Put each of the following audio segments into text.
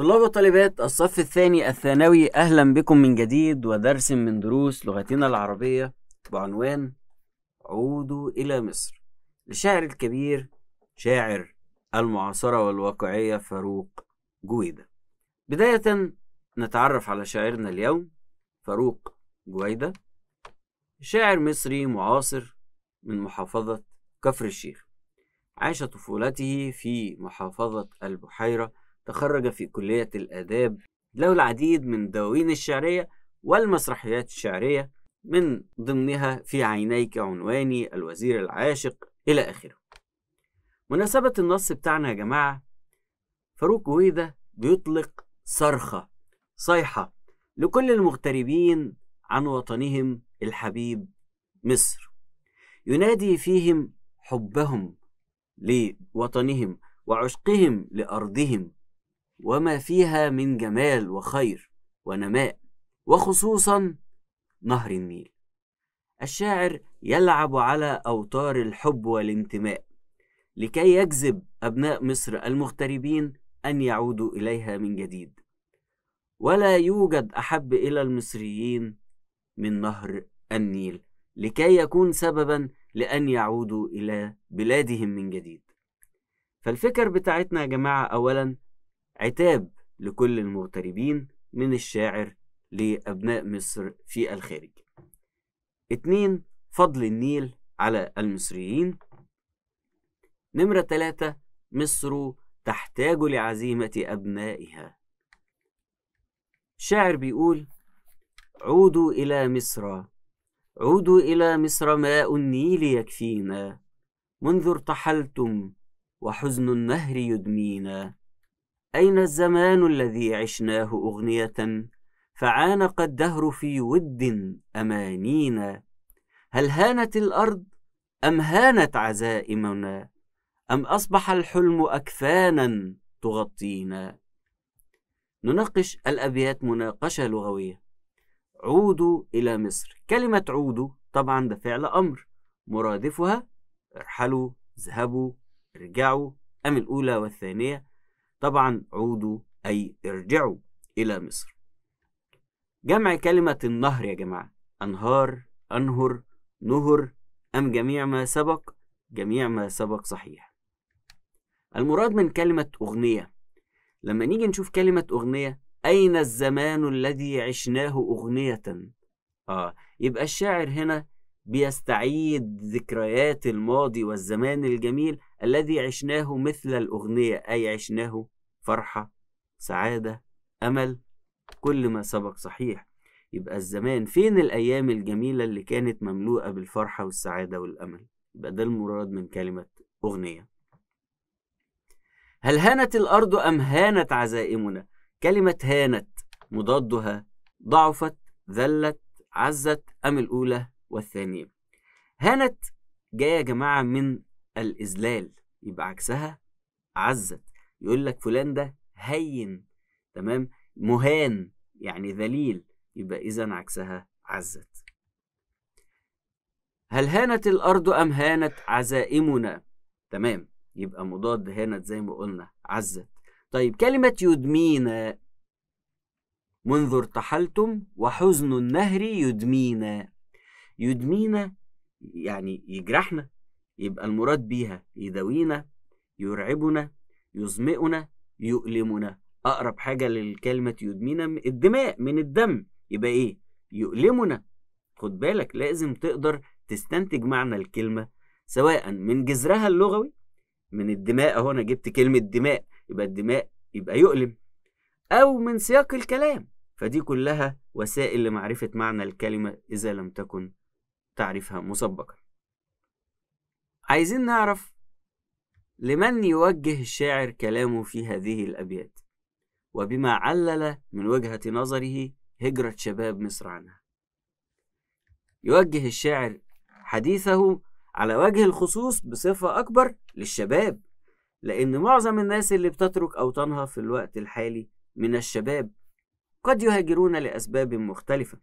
طلاب وطالبات الصف الثاني الثانوي أهلا بكم من جديد ودرس من دروس لغتنا العربية بعنوان عودوا إلى مصر للشاعر الكبير شاعر المعاصرة والواقعية فاروق جويدة بداية نتعرف على شاعرنا اليوم فاروق جويدة شاعر مصري معاصر من محافظة كفر الشيخ عاش طفولته في محافظة البحيرة تخرج في كلية الآداب له العديد من الدواوين الشعرية والمسرحيات الشعرية من ضمنها في عينيك عنواني الوزير العاشق إلى آخره مناسبة النص بتاعنا يا جماعة فاروق ويدا بيطلق صرخة صيحة لكل المغتربين عن وطنهم الحبيب مصر ينادي فيهم حبهم لوطنهم وعشقهم لأرضهم وما فيها من جمال وخير ونماء وخصوصا نهر النيل الشاعر يلعب على أوتار الحب والانتماء لكي يجذب أبناء مصر المغتربين أن يعودوا إليها من جديد ولا يوجد أحب إلى المصريين من نهر النيل لكي يكون سببا لأن يعودوا إلى بلادهم من جديد فالفكر بتاعتنا يا جماعة أولا عتاب لكل المغتربين من الشاعر لأبناء مصر في الخارج اتنين فضل النيل على المصريين نمرة تلاتة مصر تحتاج لعزيمة أبنائها الشاعر بيقول عودوا إلى مصر عودوا إلى مصر ماء النيل يكفينا منذ ارتحلتم وحزن النهر يدمينا أين الزمان الذي عشناه أغنية فعانق الدهر في ود أمانينا هل هانت الأرض أم هانت عزائمنا أم أصبح الحلم أكفانا تغطينا نناقش الأبيات مناقشة لغوية عودوا إلى مصر كلمة عودوا طبعا ده فعل أمر مرادفها ارحلوا اذهبوا ارجعوا أم الأولى والثانية طبعا عودوا أي ارجعوا إلى مصر جمع كلمة النهر يا جماعة أنهار أنهر نهر أم جميع ما سبق جميع ما سبق صحيح المراد من كلمة أغنية لما نيجي نشوف كلمة أغنية أين الزمان الذي عشناه أغنية آه يبقى الشاعر هنا بيستعيد ذكريات الماضي والزمان الجميل الذي عشناه مثل الأغنية أي عشناه فرحة سعادة أمل كل ما سبق صحيح يبقى الزمان فين الأيام الجميلة اللي كانت مملوءة بالفرحة والسعادة والأمل يبقى ده المراد من كلمة أغنية هل هانت الأرض أم هانت عزائمنا كلمة هانت مضادها ضعفت ذلت عزت أم الأولى والثانية هانت جاية يا جماعة من الإذلال يبقى عكسها عزت يقول لك فلان ده هين تمام مهان يعني ذليل يبقى إذا عكسها عزت هل هانت الأرض أم هانت عزائمنا تمام يبقى مضاد هانت زي ما قلنا عزت طيب كلمة يدمينا منذ ارتحلتم وحزن النهر يدمينا يدمينا يعني يجرحنا يبقى المراد بيها يداوينا يرعبنا يظمئنا يؤلمنا أقرب حاجة للكلمة يدمينا الدماء من الدم يبقى إيه يؤلمنا خد بالك لازم تقدر تستنتج معنى الكلمة سواء من جذرها اللغوي من الدماء أهو أنا جبت كلمة دماء يبقى الدماء يبقى يؤلم أو من سياق الكلام فدي كلها وسائل لمعرفة معنى الكلمة إذا لم تكن تعرفها مسبقا عايزين نعرف لمن يوجه الشاعر كلامه في هذه الأبيات وبما علل من وجهة نظره هجرة شباب مصر عنها يوجه الشاعر حديثه على وجه الخصوص بصفة أكبر للشباب لأن معظم الناس اللي بتترك أوطانها في الوقت الحالي من الشباب قد يهاجرون لأسباب مختلفة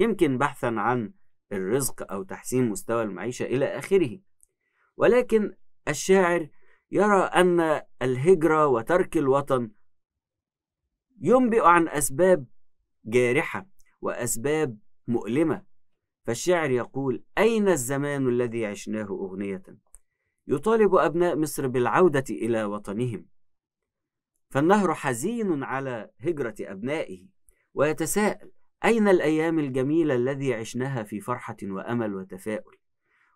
يمكن بحثا عن الرزق أو تحسين مستوى المعيشة إلى آخره ولكن الشاعر يرى أن الهجرة وترك الوطن ينبئ عن أسباب جارحة وأسباب مؤلمة فالشاعر يقول أين الزمان الذي عشناه أغنية يطالب أبناء مصر بالعودة إلى وطنهم فالنهر حزين على هجرة أبنائه ويتساءل أين الأيام الجميلة الذي عشناها في فرحة وأمل وتفاؤل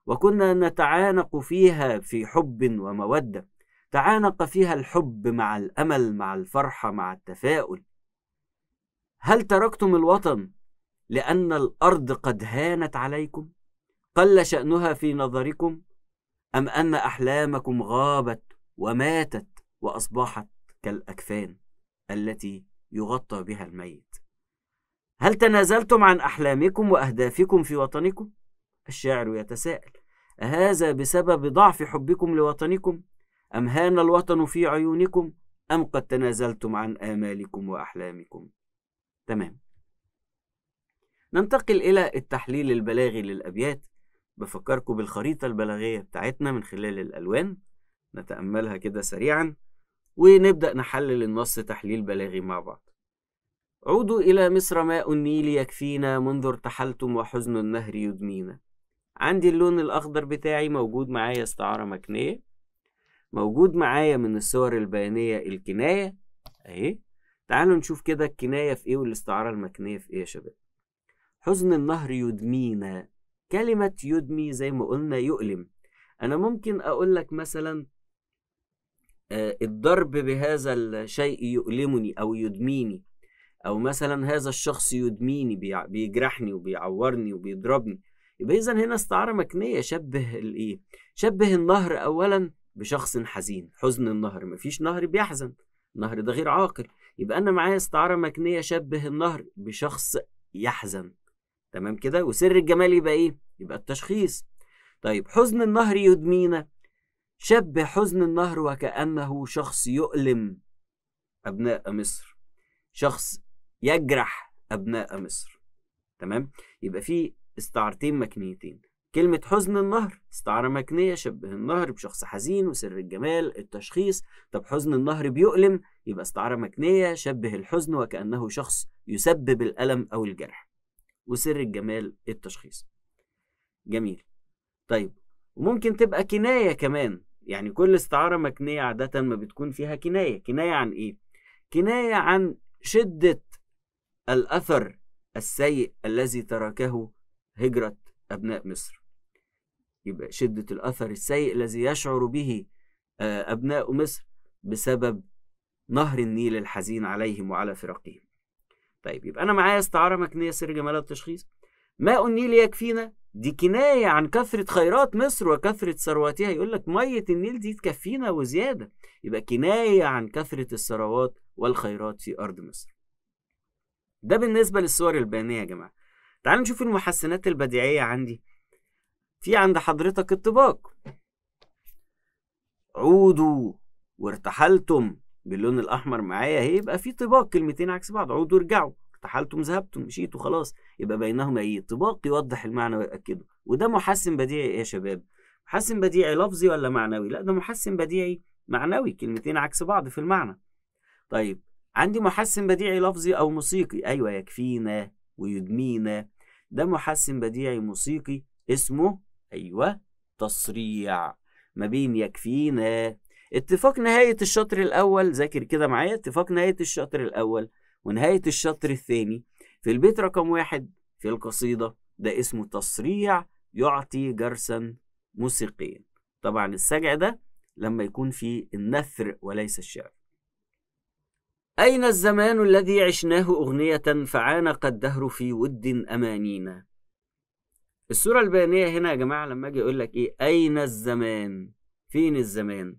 وكنا نتعانق فيها في حب وموده تعانق فيها الحب مع الامل مع الفرحه مع التفاؤل هل تركتم الوطن لان الارض قد هانت عليكم قل شانها في نظركم ام ان احلامكم غابت وماتت واصبحت كالاكفان التي يغطى بها الميت هل تنازلتم عن احلامكم واهدافكم في وطنكم الشاعر يتساءل أهذا بسبب ضعف حبكم لوطنكم أم هان الوطن في عيونكم أم قد تنازلتم عن آمالكم وأحلامكم تمام ننتقل إلى التحليل البلاغي للأبيات بفكركم بالخريطة البلاغية بتاعتنا من خلال الألوان نتأملها كده سريعا ونبدأ نحلل النص تحليل بلاغي مع بعض عودوا إلى مصر ماء النيل يكفينا منذ ارتحلتم وحزن النهر يدمينا عندي اللون الأخضر بتاعي موجود معايا استعارة مكنية موجود معايا من الصور البيانية الكناية أهي تعالوا نشوف كده الكناية في إيه والاستعارة المكنية في إيه يا شباب حزن النهر يدمينا كلمة يدمي زي ما قلنا يؤلم أنا ممكن أقول لك مثلا آه، الضرب بهذا الشيء يؤلمني أو يدميني أو مثلا هذا الشخص يدميني بيجرحني وبيعورني وبيضربني يبقى إذا هنا استعارة مكنية شبه الإيه؟ شبه النهر أولا بشخص حزين حزن النهر مفيش نهر بيحزن النهر ده غير عاقل يبقى أنا معايا استعارة مكنية شبه النهر بشخص يحزن تمام كده وسر الجمال يبقى إيه؟ يبقى التشخيص طيب حزن النهر يدمينا شبه حزن النهر وكأنه شخص يؤلم أبناء مصر شخص يجرح أبناء مصر تمام يبقى في استعارتين مكنيتين كلمة حزن النهر استعارة مكنية شبه النهر بشخص حزين وسر الجمال التشخيص طب حزن النهر بيؤلم يبقى استعارة مكنية شبه الحزن وكأنه شخص يسبب الألم أو الجرح وسر الجمال التشخيص جميل طيب وممكن تبقى كناية كمان يعني كل استعارة مكنية عادة ما بتكون فيها كناية كناية عن إيه؟ كناية عن شدة الأثر السيء الذي تركه هجرة أبناء مصر يبقى شدة الأثر السيء الذي يشعر به آه، أبناء مصر بسبب نهر النيل الحزين عليهم وعلى فرقهم طيب يبقى أنا معايا استعارة مكنية سر جمالها التشخيص ماء النيل يكفينا دي كناية عن كثرة خيرات مصر وكثرة ثرواتها يقول لك مية النيل دي تكفينا وزيادة يبقى كناية عن كثرة الثروات والخيرات في أرض مصر ده بالنسبة للصور البيانية يا جماعة تعال نشوف المحسنات البديعية عندي في عند حضرتك الطباق عودوا وارتحلتم باللون الأحمر معايا اهي يبقى في طباق كلمتين عكس بعض عودوا ارجعوا ارتحلتم ذهبتم مشيتوا خلاص يبقى بينهما ايه طباق يوضح المعنى ويأكده وده محسن بديعي يا شباب محسن بديعي لفظي ولا معنوي لا ده محسن بديعي معنوي كلمتين عكس بعض في المعنى طيب عندي محسن بديعي لفظي او موسيقي ايوه يكفينا ويدمينا ده محسن بديعي موسيقي اسمه أيوة تصريع ما بين يكفينا اتفاق نهاية الشطر الأول ذاكر كده معايا اتفاق نهاية الشطر الأول ونهاية الشطر الثاني في البيت رقم واحد في القصيدة ده اسمه تصريع يعطي جرسا موسيقيا طبعا السجع ده لما يكون في النثر وليس الشعر أين الزمان الذي عشناه أغنية فعانق الدهر في ود أمانينا الصورة البيانية هنا يا جماعة لما أجي أقول لك إيه أين الزمان فين الزمان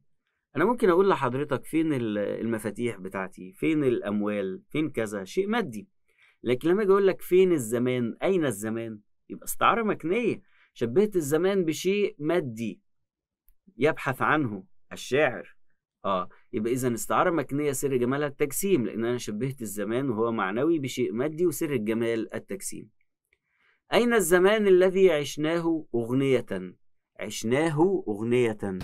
أنا ممكن أقول لحضرتك فين المفاتيح بتاعتي فين الأموال فين كذا شيء مادي لكن لما أجي أقول لك فين الزمان أين الزمان يبقى استعارة مكنية شبهت الزمان بشيء مادي يبحث عنه الشاعر آه يبقى إذا استعارة مكنية سر جمالها التجسيم لأن أنا شبهت الزمان وهو معنوي بشيء مادي وسر الجمال التجسيم أين الزمان الذي عشناه أغنية عشناه أغنية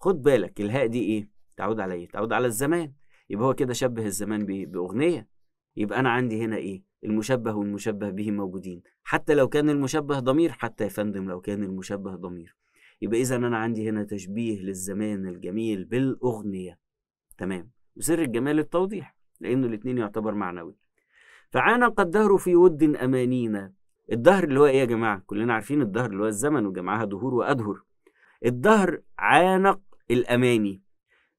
خد بالك الهاء دي إيه تعود على إيه تعود على الزمان يبقى هو كده شبه الزمان بإيه بأغنية يبقى أنا عندي هنا إيه المشبه والمشبه به موجودين حتى لو كان المشبه ضمير حتى يا فندم لو كان المشبه ضمير يبقى إذا أنا عندي هنا تشبيه للزمان الجميل بالأغنية تمام وسر الجمال التوضيح لانه الاثنين يعتبر معنوي فعانق الدهر في ود امانينا الدهر اللي هو ايه يا جماعه كلنا عارفين الدهر اللي هو الزمن وجمعها دهور وادهر الدهر عانق الاماني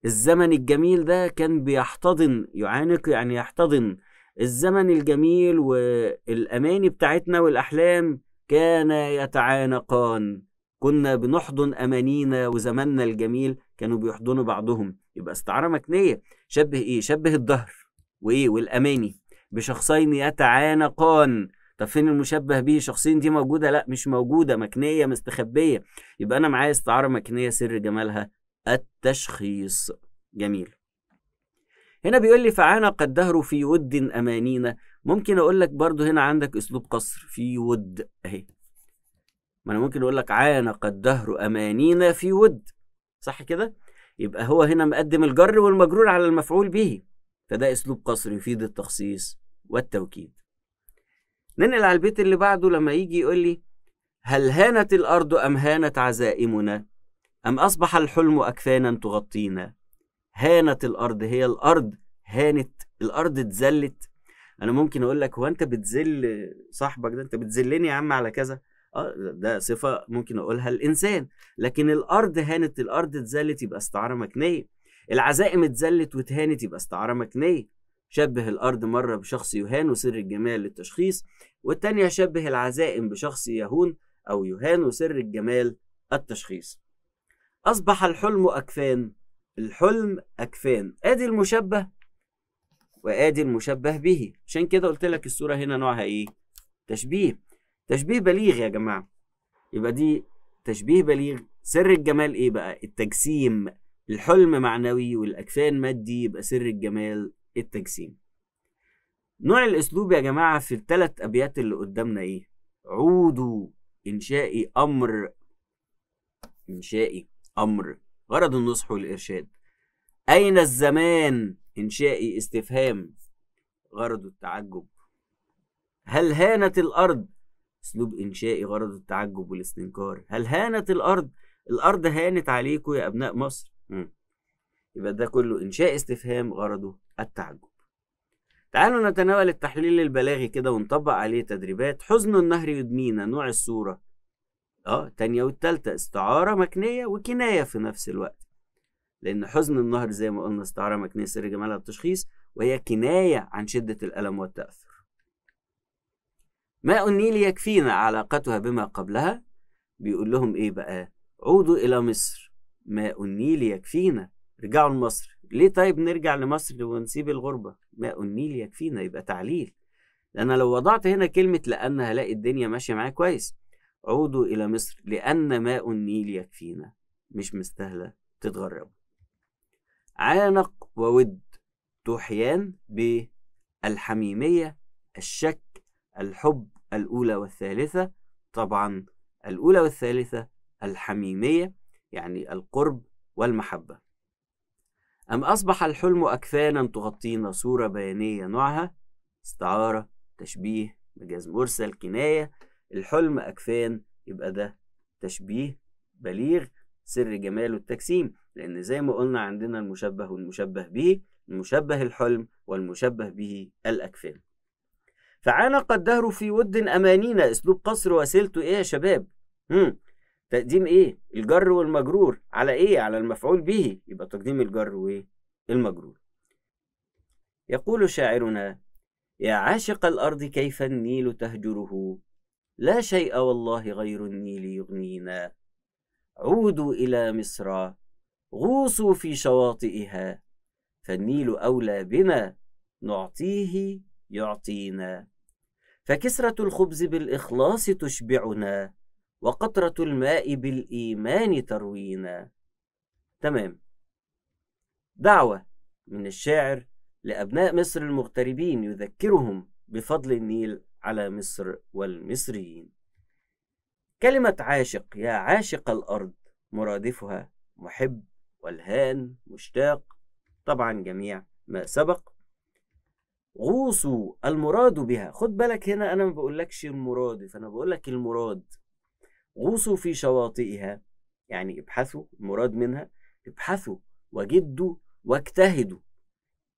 الزمن الجميل ده كان بيحتضن يعانق يعني يحتضن الزمن الجميل والاماني بتاعتنا والاحلام كان يتعانقان كنا بنحضن امانينا وزماننا الجميل كانوا بيحضنوا بعضهم يبقى استعارة مكنية شبه إيه؟ شبه الظهر وإيه؟ والأماني بشخصين يتعانقان طب فين المشبه به شخصين دي موجودة؟ لا مش موجودة مكنية مستخبية يبقى أنا معايا استعارة مكنية سر جمالها التشخيص جميل هنا بيقول لي فعانق الدهر في ود أمانينا ممكن أقول لك برضو هنا عندك أسلوب قصر في ود أهي ما أنا ممكن أقول لك عانق الدهر أمانينا في ود صح كده؟ يبقى هو هنا مقدم الجر والمجرور على المفعول به فده اسلوب قصري يفيد التخصيص والتوكيد ننقل على البيت اللي بعده لما يجي يقول لي هل هانت الارض ام هانت عزائمنا ام اصبح الحلم اكفانا تغطينا هانت الارض هي الارض هانت الارض اتذلت انا ممكن اقول لك هو انت بتذل صاحبك ده انت بتذلني يا عم على كذا آه، ده صفة ممكن أقولها الإنسان لكن الأرض هانت الأرض اتذلت يبقى استعارة مكنية العزائم اتذلت وتهانت يبقى استعارة مكنية شبه الأرض مرة بشخص يهان وسر الجمال للتشخيص والتانية شبه العزائم بشخص يهون أو يهان وسر الجمال التشخيص أصبح الحلم أكفان الحلم أكفان آدي المشبه وآدي المشبه به عشان كده قلت لك الصورة هنا نوعها إيه؟ تشبيه تشبيه بليغ يا جماعة يبقى دي تشبيه بليغ سر الجمال ايه بقى التجسيم الحلم معنوي والاكفان مادي يبقى سر الجمال التجسيم نوع الأسلوب يا جماعة في الثلاث أبيات اللي قدامنا ايه عودوا إنشائي أمر إنشائي أمر غرض النصح والإرشاد أين الزمان إنشائي استفهام غرض التعجب هل هانت الأرض اسلوب انشائي غرض التعجب والاستنكار هل هانت الارض الارض هانت عليكم يا ابناء مصر مم. يبقى ده كله انشاء استفهام غرضه التعجب تعالوا نتناول التحليل البلاغي كده ونطبق عليه تدريبات حزن النهر يدمينا نوع الصورة اه تانية والتالتة استعارة مكنية وكناية في نفس الوقت لأن حزن النهر زي ما قلنا استعارة مكنية سر جمالها التشخيص وهي كناية عن شدة الألم والتأثر ما النيل يكفينا علاقتها بما قبلها بيقول لهم إيه بقى عودوا إلى مصر ما النيل يكفينا رجعوا لمصر ليه طيب نرجع لمصر ونسيب الغربة ما النيل يكفينا يبقى تعليل لأن لو وضعت هنا كلمة لأن هلاقي الدنيا ماشية معايا كويس عودوا إلى مصر لأن ماء النيل يكفينا مش مستاهلة تتغربوا عانق وود تحيان بالحميمية الشك الحب الأولى والثالثة طبعا الأولى والثالثة الحميمية يعني القرب والمحبة أم أصبح الحلم أكفانا تغطينا صورة بيانية نوعها استعارة تشبيه مجاز مرسل كناية الحلم أكفان يبقى ده تشبيه بليغ سر جماله التجسيم لأن زي ما قلنا عندنا المشبه والمشبه به المشبه الحلم والمشبه به الأكفان فعانق الدهر في ود أمانينا أسلوب قصر وسيلته إيه يا شباب؟ مم. تقديم إيه؟ الجر والمجرور على إيه؟ على المفعول به يبقى تقديم الجر وإيه؟ المجرور يقول شاعرنا يا عاشق الأرض كيف النيل تهجره لا شيء والله غير النيل يغنينا عودوا إلى مصر غوصوا في شواطئها فالنيل أولى بنا نعطيه يعطينا فكسرة الخبز بالإخلاص تشبعنا وقطرة الماء بالإيمان تروينا تمام دعوة من الشاعر لأبناء مصر المغتربين يذكرهم بفضل النيل على مصر والمصريين كلمة عاشق يا عاشق الأرض مرادفها محب والهان مشتاق طبعا جميع ما سبق غوصوا المراد بها خد بالك هنا أنا ما بقولكش المراد فأنا بقولك المراد غوصوا في شواطئها يعني ابحثوا المراد منها ابحثوا وجدوا واجتهدوا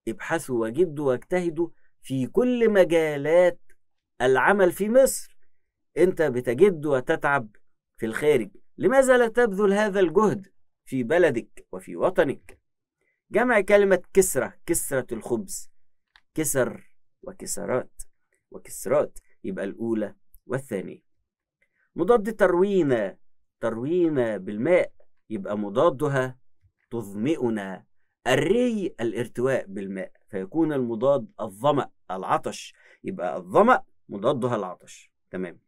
ابحثوا وجدوا واجتهدوا في كل مجالات العمل في مصر انت بتجد وتتعب في الخارج لماذا لا تبذل هذا الجهد في بلدك وفي وطنك جمع كلمة كسرة كسرة الخبز كسر وكسرات وكسرات يبقى الأولى والثانية مضاد تروينا تروينا بالماء يبقى مضادها تظمئنا الري الارتواء بالماء فيكون المضاد الظمأ العطش يبقى الظمأ مضادها العطش تمام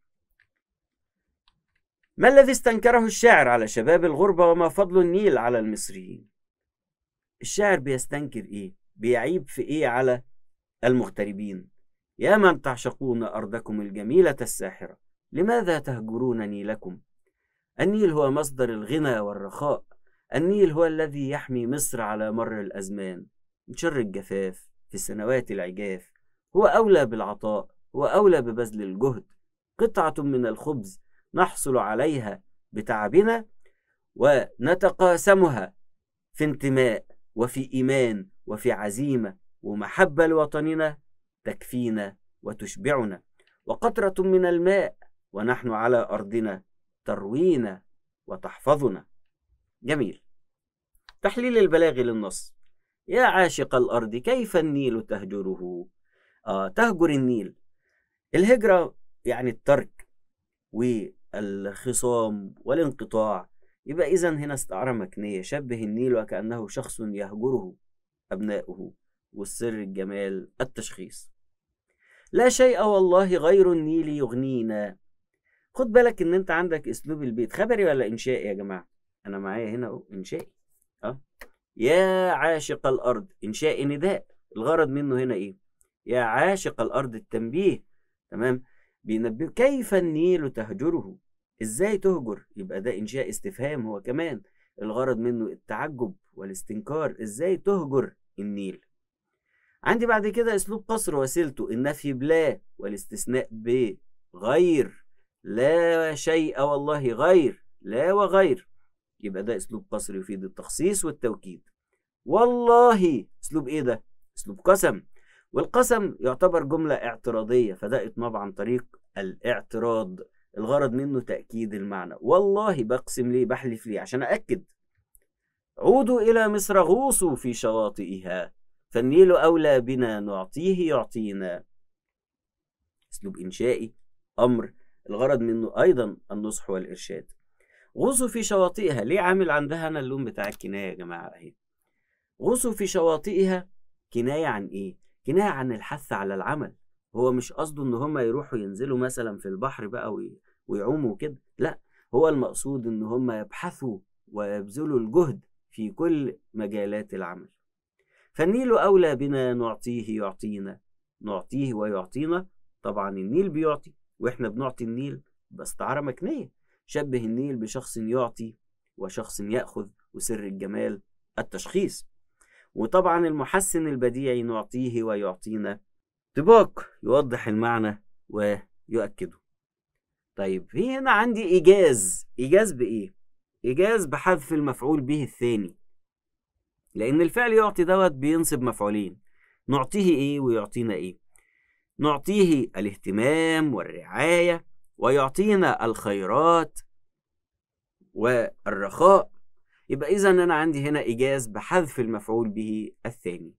ما الذي استنكره الشاعر على شباب الغربة وما فضل النيل على المصريين الشاعر بيستنكر ايه بيعيب في ايه على المغتربين يا من تعشقون أرضكم الجميلة الساحرة لماذا تهجرون نيلكم النيل هو مصدر الغنى والرخاء النيل هو الذي يحمي مصر على مر الأزمان من شر الجفاف في السنوات العجاف هو أولى بالعطاء هو أولى ببذل الجهد قطعة من الخبز نحصل عليها بتعبنا ونتقاسمها في انتماء وفي إيمان وفي عزيمة ومحبة لوطننا تكفينا وتشبعنا وقطرة من الماء ونحن على أرضنا تروينا وتحفظنا جميل تحليل البلاغي للنص يا عاشق الأرض كيف النيل تهجره آه تهجر النيل الهجرة يعني الترك والخصام والانقطاع يبقى إذا هنا استعارة مكنية شبه النيل وكأنه شخص يهجره أبناؤه والسر الجمال التشخيص لا شيء والله غير النيل يغنينا خد بالك ان انت عندك اسلوب البيت خبري ولا انشائي يا جماعه انا معايا هنا اهو انشائي اه يا عاشق الارض انشائي نداء الغرض منه هنا ايه يا عاشق الارض التنبيه تمام بينبه كيف النيل تهجره ازاي تهجر يبقى ده انشاء استفهام هو كمان الغرض منه التعجب والاستنكار ازاي تهجر النيل عندي بعد كده اسلوب قصر وسيلته النفي بلا والاستثناء ب غير لا شيء والله غير لا وغير يبقى ده اسلوب قصر يفيد التخصيص والتوكيد والله اسلوب ايه ده اسلوب قسم والقسم يعتبر جملة اعتراضية فده عن طريق الاعتراض الغرض منه تأكيد المعنى والله بقسم ليه بحلف ليه عشان أأكد عودوا إلى مصر غوصوا في شواطئها فالنيل أولى بنا نعطيه يعطينا أسلوب إنشائي أمر الغرض منه أيضا النصح والإرشاد غوصوا في شواطئها ليه عامل عندها أنا اللون بتاع الكناية يا جماعة أهي غوصوا في شواطئها كناية عن إيه؟ كناية عن الحث على العمل هو مش قصده إن هما يروحوا ينزلوا مثلا في البحر بقى ويعوموا كده لأ هو المقصود إن هما يبحثوا ويبذلوا الجهد في كل مجالات العمل فالنيل أولى بنا نعطيه يعطينا نعطيه ويعطينا طبعا النيل بيعطي وإحنا بنعطي النيل باستعارة مكنية شبه النيل بشخص يعطي وشخص يأخذ وسر الجمال التشخيص وطبعا المحسن البديع نعطيه ويعطينا طباق يوضح المعنى ويؤكده طيب هنا عندي إيجاز إيجاز بإيه؟ إيجاز بحذف المفعول به الثاني لأن الفعل يعطي دوت بينصب مفعولين نعطيه إيه ويعطينا إيه نعطيه الاهتمام والرعاية ويعطينا الخيرات والرخاء يبقى إذا أنا عندي هنا إيجاز بحذف المفعول به الثاني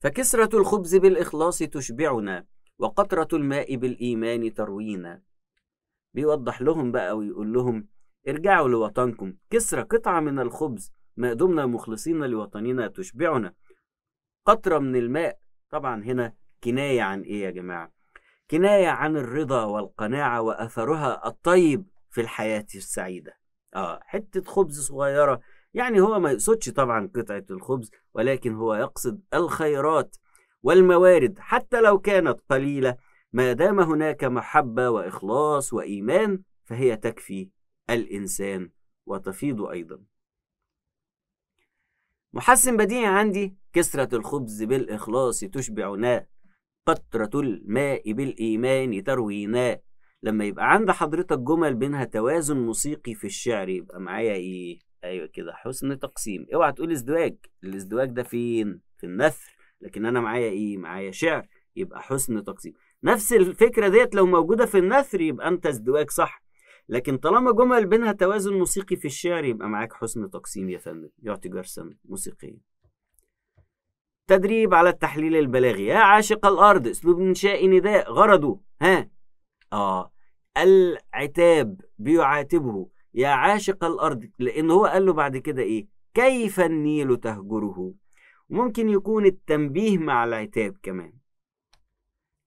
فكسرة الخبز بالإخلاص تشبعنا وقطرة الماء بالإيمان تروينا بيوضح لهم بقى ويقول لهم ارجعوا لوطنكم كسرة قطعة من الخبز ما دمنا مخلصين لوطننا تشبعنا قطرة من الماء طبعا هنا كناية عن إيه يا جماعة كناية عن الرضا والقناعة وأثرها الطيب في الحياة السعيدة آه حتة خبز صغيرة يعني هو ما يقصدش طبعا قطعة الخبز ولكن هو يقصد الخيرات والموارد حتى لو كانت قليلة ما دام هناك محبة وإخلاص وإيمان فهي تكفي الإنسان وتفيض أيضا محسن بديهي عندي كسرة الخبز بالإخلاص تشبعنا قطرة الماء بالإيمان تروينا لما يبقى عند حضرتك جمل بينها توازن موسيقي في الشعر يبقى معايا إيه؟ أيوة كده حسن تقسيم اوعى تقول ازدواج الازدواج ده فين؟ في النثر لكن أنا معايا إيه؟ معايا شعر يبقى حسن تقسيم نفس الفكرة ديت لو موجودة في النثر يبقى أنت ازدواج صح لكن طالما جمل بينها توازن موسيقي في الشعر يبقى معاك حسن تقسيم يا فندم يعطي جرسا موسيقيا تدريب على التحليل البلاغي يا عاشق الأرض أسلوب إنشاء نداء غرضه ها آه العتاب بيعاتبه يا عاشق الأرض لأن هو قال له بعد كده إيه كيف النيل تهجره ممكن يكون التنبيه مع العتاب كمان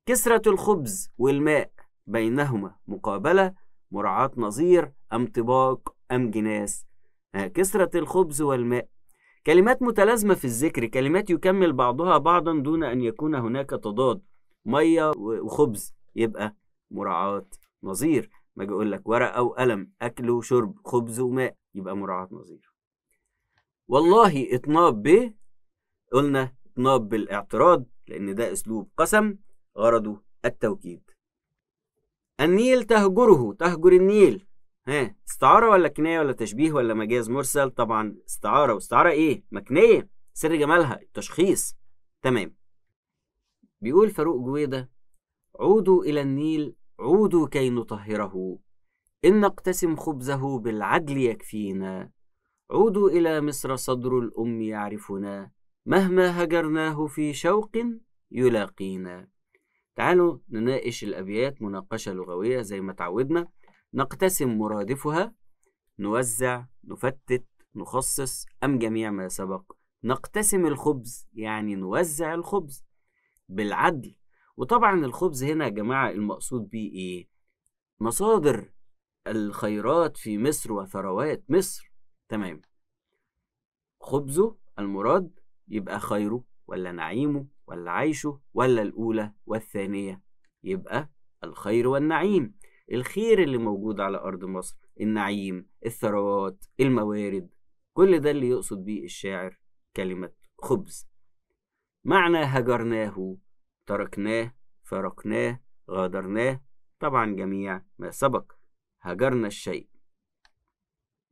كسرة الخبز والماء بينهما مقابلة مراعاة نظير أم طباق أم جناس آه، كسرة الخبز والماء كلمات متلازمة في الذكر كلمات يكمل بعضها بعضا دون أن يكون هناك تضاد مية وخبز يبقى مراعاة نظير ما اجي اقول لك ورقه وقلم اكل وشرب خبز وماء يبقى مراعاه نظير والله اطناب ب قلنا اطناب بالاعتراض لان ده اسلوب قسم غرضه التوكيد النيل تهجره تهجر النيل ها استعارة ولا كناية ولا تشبيه ولا مجاز مرسل طبعا استعارة واستعارة ايه مكنية سر جمالها التشخيص تمام بيقول فاروق جويدة عودوا إلى النيل عودوا كي نطهره إن نقتسم خبزه بالعدل يكفينا عودوا إلى مصر صدر الأم يعرفنا مهما هجرناه في شوق يلاقينا تعالوا نناقش الأبيات مناقشة لغوية زي ما تعودنا نقتسم مرادفها نوزع نفتت نخصص أم جميع ما سبق نقتسم الخبز يعني نوزع الخبز بالعدل وطبعا الخبز هنا يا جماعة المقصود به إيه؟ مصادر الخيرات في مصر وثروات مصر تمام خبزه المراد يبقى خيره ولا نعيمه ولا عيشه ولا الأولى والثانية يبقى الخير والنعيم الخير اللي موجود على أرض مصر النعيم الثروات الموارد كل ده اللي يقصد بيه الشاعر كلمة خبز معنى هجرناه تركناه فرقناه غادرناه طبعا جميع ما سبق هجرنا الشيء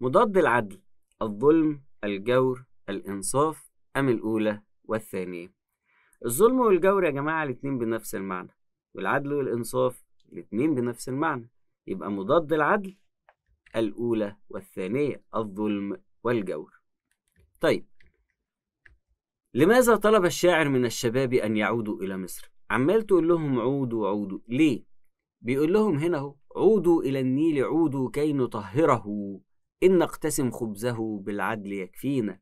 مضاد العدل الظلم الجور الإنصاف أم الأولى والثانية الظلم والجور يا جماعة الاتنين بنفس المعنى والعدل والإنصاف الاتنين بنفس المعنى يبقى مضاد العدل الأولى والثانية الظلم والجور طيب لماذا طلب الشاعر من الشباب أن يعودوا إلى مصر؟ عمال تقول لهم عودوا عودوا ليه؟ بيقول لهم هنا اهو عودوا إلى النيل عودوا كي نطهره إن نقتسم خبزه بالعدل يكفينا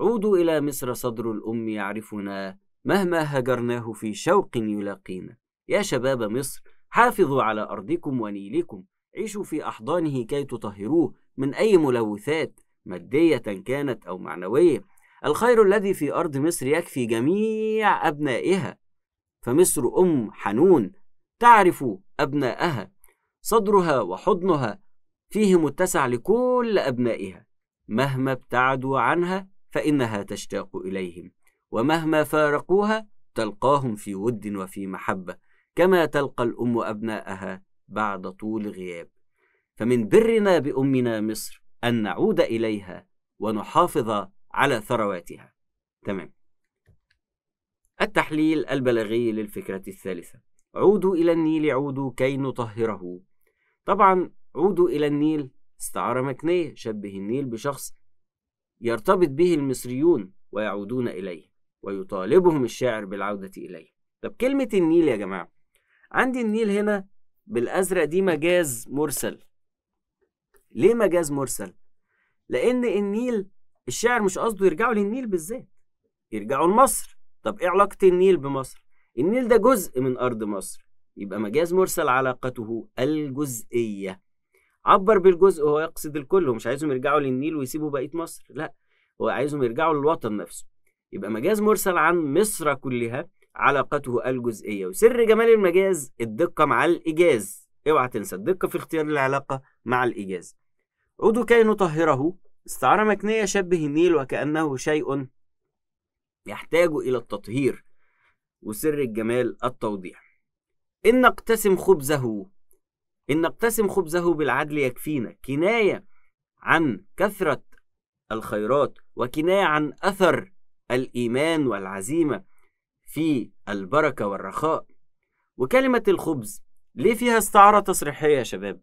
عودوا إلى مصر صدر الأم يعرفنا مهما هجرناه في شوق يلاقينا يا شباب مصر حافظوا على أرضكم ونيلكم عيشوا في أحضانه كي تطهروه من أي ملوثات مادية كانت أو معنوية الخير الذي في أرض مصر يكفي جميع أبنائها فمصر أم حنون تعرف أبنائها صدرها وحضنها فيه متسع لكل أبنائها مهما ابتعدوا عنها فإنها تشتاق إليهم ومهما فارقوها تلقاهم في ود وفي محبة كما تلقى الأم أبناءها بعد طول غياب فمن برنا بأمنا مصر أن نعود إليها ونحافظ على ثرواتها تمام التحليل البلاغي للفكرة الثالثة عودوا إلى النيل عودوا كي نطهره طبعا عودوا إلى النيل استعارة مكنية شبه النيل بشخص يرتبط به المصريون ويعودون إليه ويطالبهم الشاعر بالعودة إليه طب كلمة النيل يا جماعة عندي النيل هنا بالأزرق دي مجاز مرسل ليه مجاز مرسل؟ لأن النيل الشاعر مش قصده يرجعوا للنيل بالذات يرجعوا لمصر طب إيه علاقة النيل بمصر؟ النيل ده جزء من أرض مصر يبقى مجاز مرسل علاقته الجزئية عبر بالجزء هو يقصد الكل ومش عايزهم يرجعوا للنيل ويسيبوا بقيه مصر لا هو عايزهم يرجعوا للوطن نفسه يبقى مجاز مرسل عن مصر كلها علاقته الجزئيه وسر جمال المجاز الدقه مع الايجاز اوعى تنسى الدقه في اختيار العلاقه مع الايجاز عود كي نطهره استعارة مكنية شبه النيل وكأنه شيء يحتاج إلى التطهير وسر الجمال التوضيح إن نقتسم خبزه إن نقتسم خبزه بالعدل يكفينا كناية عن كثرة الخيرات وكناية عن أثر الإيمان والعزيمة في البركة والرخاء وكلمة الخبز ليه فيها استعارة تصريحية يا شباب؟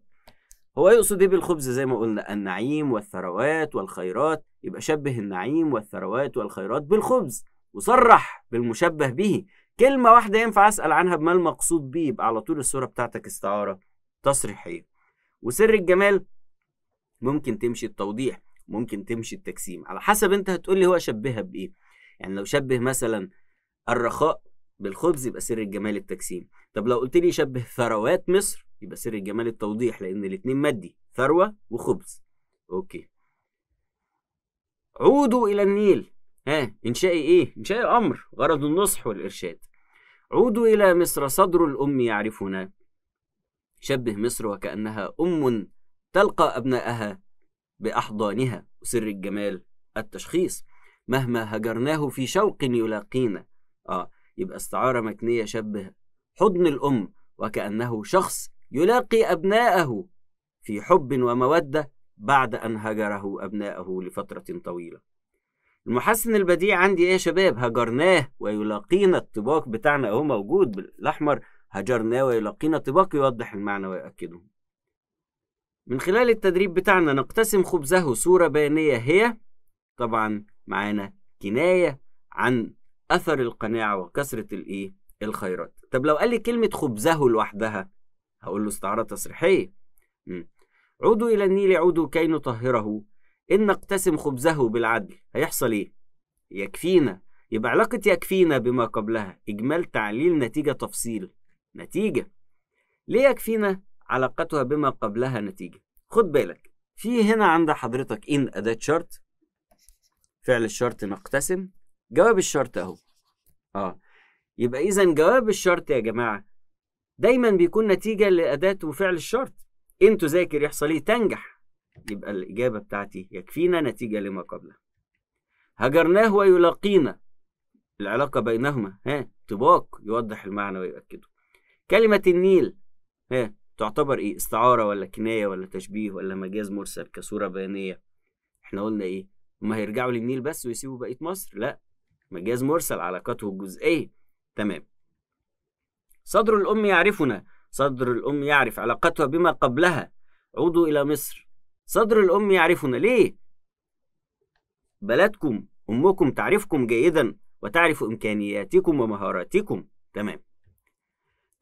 هو يقصد ايه بالخبز زي ما قلنا النعيم والثروات والخيرات يبقى شبه النعيم والثروات والخيرات بالخبز وصرح بالمشبه به كلمة واحدة ينفع أسأل عنها بما المقصود بيه يبقى على طول الصورة بتاعتك استعارة تصريحيه وسر الجمال ممكن تمشي التوضيح ممكن تمشي التجسيم على حسب انت هتقول لي هو شبهها بايه يعني لو شبه مثلا الرخاء بالخبز يبقى سر الجمال التجسيم طب لو قلت لي شبه ثروات مصر يبقى سر الجمال التوضيح لان الاتنين مادي ثروه وخبز اوكي عودوا الى النيل ها انشائي ايه انشائي امر غرض النصح والارشاد عودوا الى مصر صدر الام يعرفنا شبه مصر وكأنها أم تلقى أبنائها بأحضانها وسر الجمال التشخيص مهما هجرناه في شوق يلاقينا آه يبقى استعارة مكنية شبه حضن الأم وكأنه شخص يلاقي أبناءه في حب ومودة بعد أن هجره أبناءه لفترة طويلة المحسن البديع عندي إيه يا شباب هجرناه ويلاقينا الطباق بتاعنا أهو موجود بالأحمر هجرناه ويلقينا طباق يوضح المعنى ويؤكده من خلال التدريب بتاعنا نقتسم خبزه صورة بيانية هي طبعا معانا كناية عن أثر القناعة وكثرة الإيه الخيرات طب لو قال لي كلمة خبزه لوحدها هقول له استعارة تصريحية عودوا إلى النيل عودوا كي نطهره إن نقتسم خبزه بالعدل هيحصل إيه؟ يكفينا يبقى علاقة يكفينا بما قبلها إجمال تعليل نتيجة تفصيل نتيجة ليه يكفينا علاقتها بما قبلها نتيجة خد بالك في هنا عند حضرتك إن أداة شرط فعل الشرط نقتسم جواب الشرط أهو آه يبقى إذا جواب الشرط يا جماعة دايما بيكون نتيجة لأداة وفعل الشرط إن تذاكر يحصل إيه تنجح يبقى الإجابة بتاعتي يكفينا نتيجة لما قبلها هجرناه ويلاقينا العلاقة بينهما ها طباق يوضح المعنى ويؤكده كلمة النيل ها تعتبر ايه استعارة ولا كناية ولا تشبيه ولا مجاز مرسل كصورة بيانية احنا قلنا ايه هما هيرجعوا للنيل بس ويسيبوا بقية مصر لا مجاز مرسل علاقته الجزئية تمام صدر الأم يعرفنا صدر الأم يعرف علاقتها بما قبلها عودوا إلى مصر صدر الأم يعرفنا ليه بلدكم أمكم تعرفكم جيدا وتعرف إمكانياتكم ومهاراتكم تمام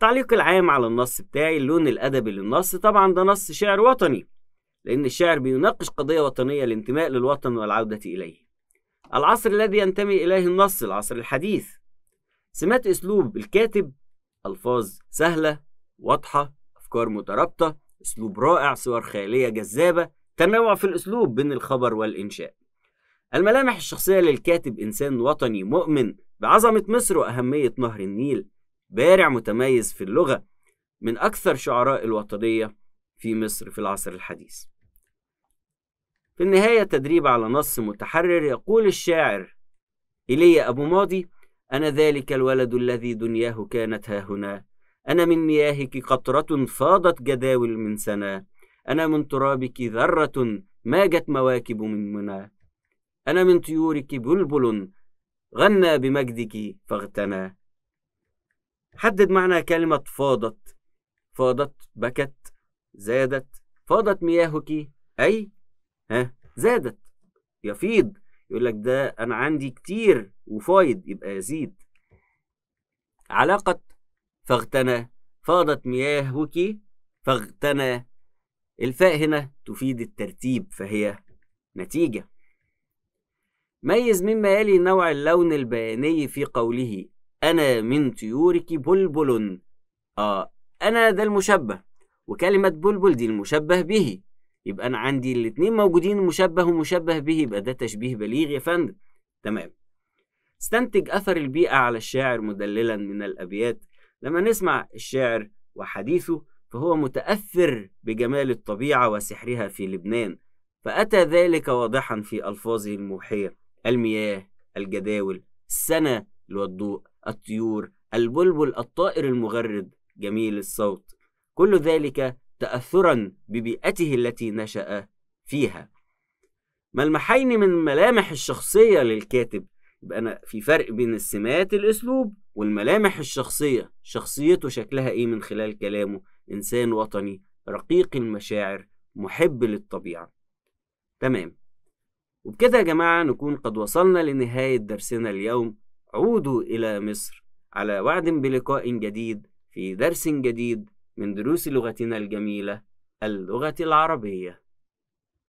التعليق العام على النص بتاعي اللون الأدبي للنص طبعا ده نص شعر وطني لأن الشعر بيناقش قضية وطنية الانتماء للوطن والعودة إليه العصر الذي ينتمي إليه النص العصر الحديث سمات أسلوب الكاتب ألفاظ سهلة واضحة أفكار مترابطة أسلوب رائع صور خيالية جذابة تنوع في الأسلوب بين الخبر والإنشاء الملامح الشخصية للكاتب إنسان وطني مؤمن بعظمة مصر وأهمية نهر النيل بارع متميز في اللغة من أكثر شعراء الوطنية في مصر في العصر الحديث في النهاية تدريب على نص متحرر يقول الشاعر إلي أبو ماضي أنا ذلك الولد الذي دنياه كانت ها هنا أنا من مياهك قطرة فاضت جداول من سنا أنا من ترابك ذرة ماجت مواكب من منى أنا من طيورك بلبل غنى بمجدك فاغتنى حدد معنى كلمة فاضت فاضت بكت زادت فاضت مياهك أي ها زادت يفيض يقول لك ده أنا عندي كتير وفايض يبقى يزيد علاقة فاغتنى فاضت مياهك فاغتنى الفاء هنا تفيد الترتيب فهي نتيجة ميز مما يلي نوع اللون البياني في قوله أنا من طيورك بلبل آه أنا ده المشبه وكلمة بلبل دي المشبه به يبقى أنا عندي الاتنين موجودين مشبه ومشبه به يبقى ده تشبيه بليغ يا فندم تمام استنتج أثر البيئة على الشاعر مدللا من الأبيات لما نسمع الشاعر وحديثه فهو متأثر بجمال الطبيعة وسحرها في لبنان فأتى ذلك واضحا في ألفاظه الموحية المياه الجداول السنة والضوء الطيور البلبل الطائر المغرد جميل الصوت كل ذلك تأثرا ببيئته التي نشأ فيها ملمحين من ملامح الشخصية للكاتب يبقى أنا في فرق بين السمات الأسلوب والملامح الشخصية شخصيته شكلها إيه من خلال كلامه إنسان وطني رقيق المشاعر محب للطبيعة تمام وبكده يا جماعة نكون قد وصلنا لنهاية درسنا اليوم عودوا إلى مصر على وعد بلقاء جديد في درس جديد من دروس لغتنا الجميلة اللغة العربية